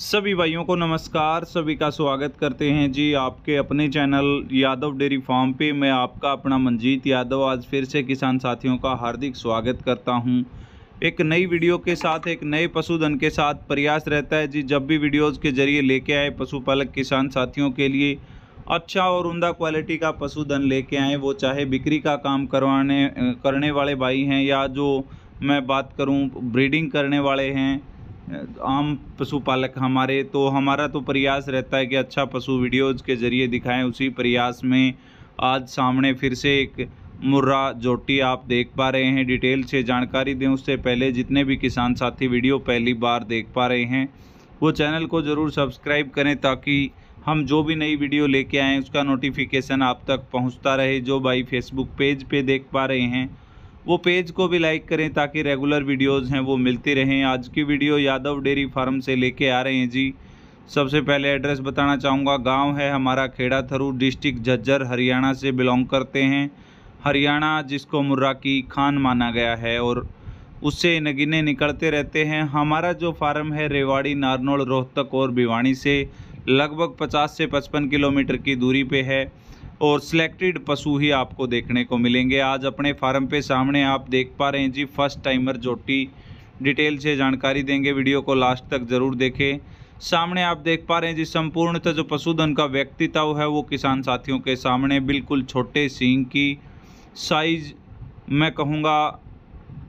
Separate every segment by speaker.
Speaker 1: सभी भाइयों को नमस्कार सभी का स्वागत करते हैं जी आपके अपने चैनल यादव डेयरी फार्म पे मैं आपका अपना मंजीत यादव आज फिर से किसान साथियों का हार्दिक स्वागत करता हूं एक नई वीडियो के साथ एक नए पशुधन के साथ प्रयास रहता है जी जब भी वीडियोज़ के जरिए लेके आए पशुपालक किसान साथियों के लिए अच्छा और उमदा क्वालिटी का पशुधन लेके आए वो चाहे बिक्री का काम करवाने करने वाले भाई हैं या जो मैं बात करूँ ब्रीडिंग करने वाले हैं आम पशुपालक हमारे तो हमारा तो प्रयास रहता है कि अच्छा पशु वीडियोज़ के ज़रिए दिखाएं उसी प्रयास में आज सामने फिर से एक मुर्रा जोटी आप देख पा रहे हैं डिटेल से जानकारी दें उससे पहले जितने भी किसान साथी वीडियो पहली बार देख पा रहे हैं वो चैनल को ज़रूर सब्सक्राइब करें ताकि हम जो भी नई वीडियो लेके आएँ उसका नोटिफिकेशन आप तक पहुँचता रहे जो भाई फेसबुक पेज पे देख पा रहे हैं वो पेज को भी लाइक करें ताकि रेगुलर वीडियोज़ हैं वो मिलती रहें आज की वीडियो यादव डेयरी फार्म से लेके आ रहे हैं जी सबसे पहले एड्रेस बताना चाहूँगा गांव है हमारा खेड़ा थरू डिस्ट्रिक्ट झज्जर हरियाणा से बिलोंग करते हैं हरियाणा जिसको की खान माना गया है और उससे नगीने निकलते रहते हैं हमारा जो फार्म है रेवाड़ी नारनौल रोहतक और भिवाणी से लगभग 50 से 55 किलोमीटर की दूरी पे है और सिलेक्टेड पशु ही आपको देखने को मिलेंगे आज अपने फार्म पे सामने आप देख पा रहे हैं जी फर्स्ट टाइमर जोटी डिटेल से जानकारी देंगे वीडियो को लास्ट तक ज़रूर देखें सामने आप देख पा रहे हैं जी संपूर्णतः जो पशुधन का व्यक्तित्व है वो किसान साथियों के सामने बिल्कुल छोटे सींग की साइज मैं कहूँगा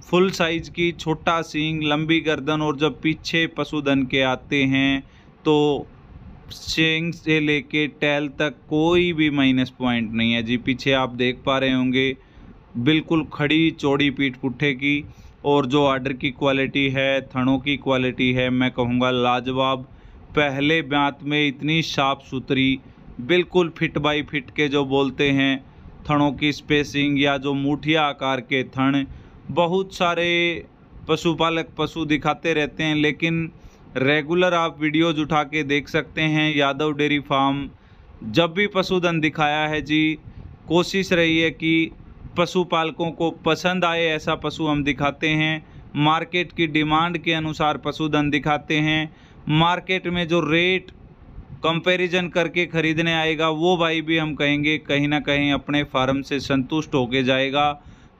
Speaker 1: फुल साइज की छोटा सींग लंबी गर्दन और जब पीछे पशुधन के आते हैं तो सिंग से लेके टेल तक कोई भी माइनस पॉइंट नहीं है जी पीछे आप देख पा रहे होंगे बिल्कुल खड़ी चौड़ी पीठ पुट्ठे की और जो आर्डर की क्वालिटी है थनों की क्वालिटी है मैं कहूँगा लाजवाब पहले ब्यात में इतनी साफ सुथरी बिल्कुल फिट बाई फिट के जो बोलते हैं थनों की स्पेसिंग या जो मूठिया आकार के थन बहुत सारे पशुपालक पशु दिखाते रहते हैं लेकिन रेगुलर आप वीडियोज़ उठा के देख सकते हैं यादव डेयरी फार्म जब भी पशुधन दिखाया है जी कोशिश रही है कि पशुपालकों को पसंद आए ऐसा पशु हम दिखाते हैं मार्केट की डिमांड के अनुसार पशुधन दिखाते हैं मार्केट में जो रेट कंपैरिजन करके ख़रीदने आएगा वो भाई भी हम कहेंगे कहीं ना कहीं अपने फार्म से संतुष्ट होके जाएगा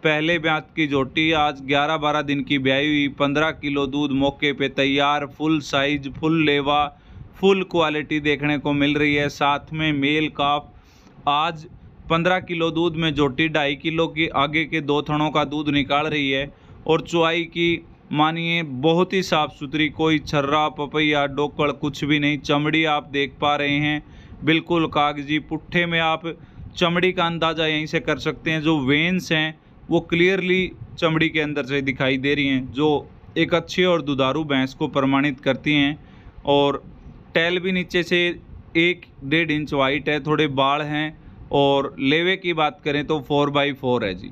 Speaker 1: पहले ब्यात की जोटी आज 11-12 दिन की ब्याई हुई 15 किलो दूध मौके पे तैयार फुल साइज फुल लेवा फुल क्वालिटी देखने को मिल रही है साथ में मेल काफ आज 15 किलो दूध में जोटी ढाई किलो की आगे के दो थनों का दूध निकाल रही है और चुआई की मानिए बहुत ही साफ़ सुथरी कोई छर्रा पपैया डोकड़ कुछ भी नहीं चमड़ी आप देख पा रहे हैं बिल्कुल कागजी पुट्ठे में आप चमड़ी का अंदाज़ा यहीं से कर सकते हैं जो वेंस हैं वो क्लियरली चमड़ी के अंदर से दिखाई दे रही हैं जो एक अच्छी और दुधारू भैंस को प्रमाणित करती हैं और टैल भी नीचे से एक डेढ़ इंच वाइट है थोड़े बाढ़ हैं और लेवे की बात करें तो फोर बाई फोर है जी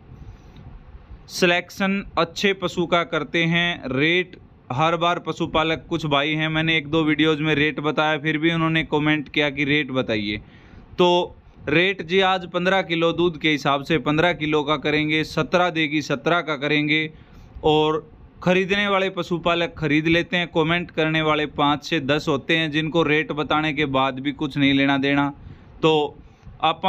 Speaker 1: सिलेक्शन अच्छे पशु का करते हैं रेट हर बार पशुपालक कुछ भाई हैं मैंने एक दो वीडियोज़ में रेट बताया फिर भी उन्होंने कमेंट किया कि रेट बताइए तो रेट जी आज पंद्रह किलो दूध के हिसाब से पंद्रह किलो का करेंगे सत्रह देगी सत्रह का करेंगे और खरीदने वाले पशुपालक खरीद लेते हैं कमेंट करने वाले पाँच से दस होते हैं जिनको रेट बताने के बाद भी कुछ नहीं लेना देना तो आप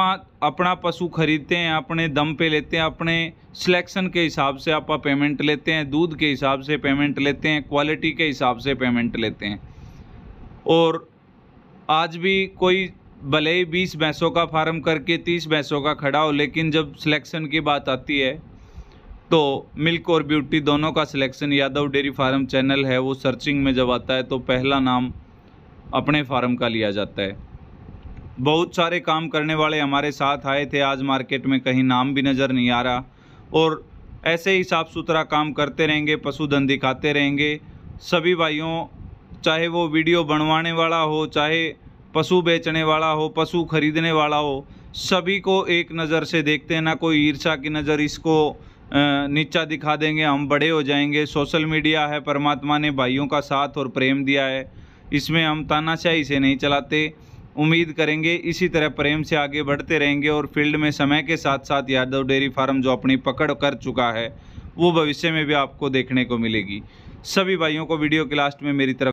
Speaker 1: अपना पशु खरीदते हैं अपने दम पे लेते हैं अपने सिलेक्शन के हिसाब से आप पेमेंट लेते हैं दूध के हिसाब से पेमेंट लेते हैं क्वालिटी के हिसाब से पेमेंट लेते हैं और आज भी कोई भले ही बीस भैंसों का फार्म करके तीस भैंसों का खड़ा हो लेकिन जब सिलेक्शन की बात आती है तो मिल्क और ब्यूटी दोनों का selection Yadav dairy farm channel है वो सर्चिंग में जब आता है तो पहला नाम अपने फार्म का लिया जाता है बहुत सारे काम करने वाले हमारे साथ आए थे आज मार्केट में कहीं नाम भी नज़र नहीं आ रहा और ऐसे ही साफ़ सुथरा काम करते रहेंगे पशुधन दिखाते रहेंगे सभी भाइयों चाहे वो वीडियो बनवाने वाला हो चाहे पशु बेचने वाला हो पशु खरीदने वाला हो सभी को एक नज़र से देखते हैं ना कोई ईर्षा की नज़र इसको नीचा दिखा देंगे हम बड़े हो जाएंगे सोशल मीडिया है परमात्मा ने भाइयों का साथ और प्रेम दिया है इसमें हम तानाशाही से नहीं चलाते उम्मीद करेंगे इसी तरह प्रेम से आगे बढ़ते रहेंगे और फील्ड में समय के साथ साथ यादव डेयरी फार्म जो अपनी पकड़ कर चुका है वो भविष्य में भी आपको देखने को मिलेगी सभी भाइयों को वीडियो के लास्ट में मेरी तरफ